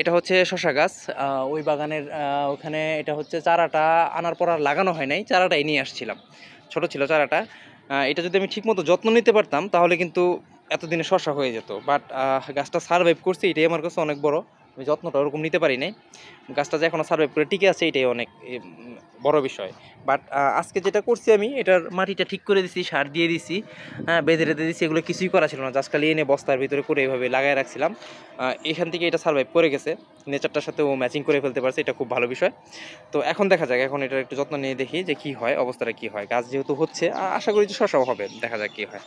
এটা হচ্ছে শশা গাছ ওই বাগানের ওখানে এটা হচ্ছে চারাটা আনার পর আর লাগানো হয় নাই চারাটাই নিয়ে আসছিলাম ছোট ছিল চারাটা এটা যদি আমি ঠিকমতো যত্ন নিতে পারতাম তাহলে কিন্তু এতদিনে শশা হয়ে যেত বাট গাছটা সার্ভাইভ করছে এটাই আমার কাছে অনেক বড় আমি যত্নটা ওরকম নিতে পারি নাই গাছটা যে এখনও সার্ভাইভ করে টিকে আছে এটাই অনেক বড় বিষয় বাট আজকে যেটা করছি আমি এটার মাটিটা ঠিক করে দিছি সার দিয়ে দিছি হ্যাঁ বেঁধে রেঁধে দিয়েছি এগুলো কিছুই করা ছিল না জাস্ট খালি এনে বস্তার ভিতরে করে এভাবে লাগাই রাখছিলাম এখান থেকে এটা সার্ভাইভ করে গেছে নেচারটার সাথে ও ম্যাচিং করে ফেলতে পারছে এটা খুব ভালো বিষয় তো এখন দেখা যাক এখন এটার একটু যত্ন নিয়ে দেখি যে কি হয় অবস্থাটা কি হয় গাছ যেহেতু হচ্ছে আশা করি যে শসাও হবে দেখা যাক কি হয়